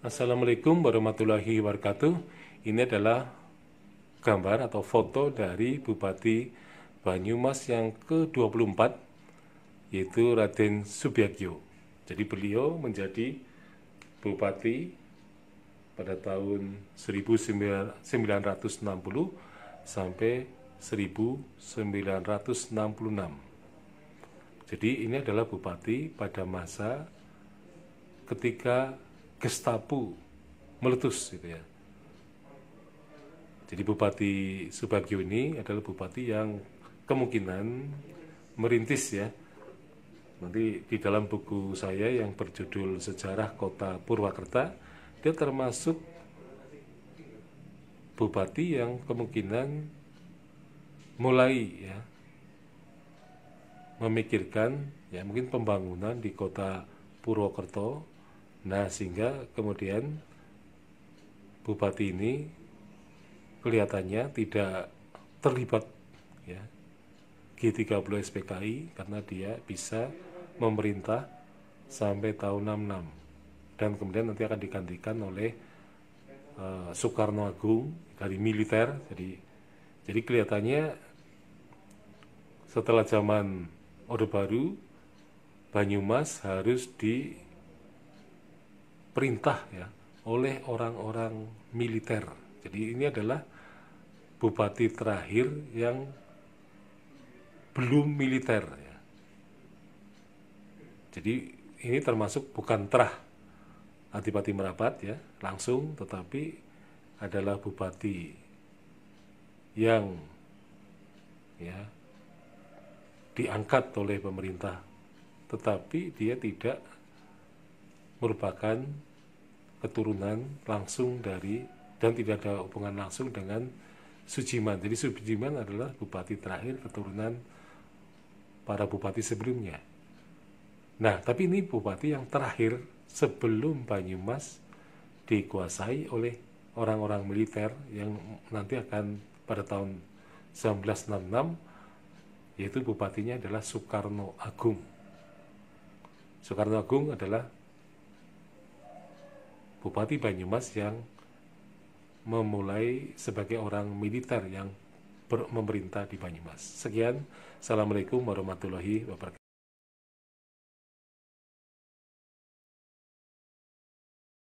Assalamualaikum warahmatullahi wabarakatuh. Ini adalah gambar atau foto dari Bupati Banyumas yang ke-24 yaitu Raden Subiagyo. Jadi beliau menjadi Bupati pada tahun 1960 sampai 1966. Jadi ini adalah bupati pada masa ketika Gestapu meletus gitu ya. Jadi Bupati Subagio ini adalah bupati yang kemungkinan merintis ya. Nanti di dalam buku saya yang berjudul Sejarah Kota Purwakarta, dia termasuk bupati yang kemungkinan mulai ya memikirkan ya mungkin pembangunan di kota Purwokerto Nah, sehingga kemudian bupati ini kelihatannya tidak terlibat ya G30 SPKI karena dia bisa memerintah sampai tahun 66 dan kemudian nanti akan digantikan oleh uh, Soekarno Agung dari militer jadi jadi kelihatannya setelah zaman Orde Baru Banyumas harus di perintah ya oleh orang-orang militer. Jadi ini adalah bupati terakhir yang belum militer ya. Jadi ini termasuk bukan terah Adipati Merapat ya langsung tetapi adalah bupati yang ya diangkat oleh pemerintah tetapi dia tidak merupakan keturunan langsung dari dan tidak ada hubungan langsung dengan Sujiman. Jadi Sujiman adalah bupati terakhir keturunan para bupati sebelumnya. Nah, tapi ini bupati yang terakhir sebelum Banyumas dikuasai oleh orang-orang militer yang nanti akan pada tahun 1966 yaitu bupatinya adalah Soekarno Agung. Soekarno Agung adalah Bupati Banyumas yang memulai sebagai orang militer yang memerintah di Banyumas. Sekian, Assalamualaikum warahmatullahi wabarakatuh.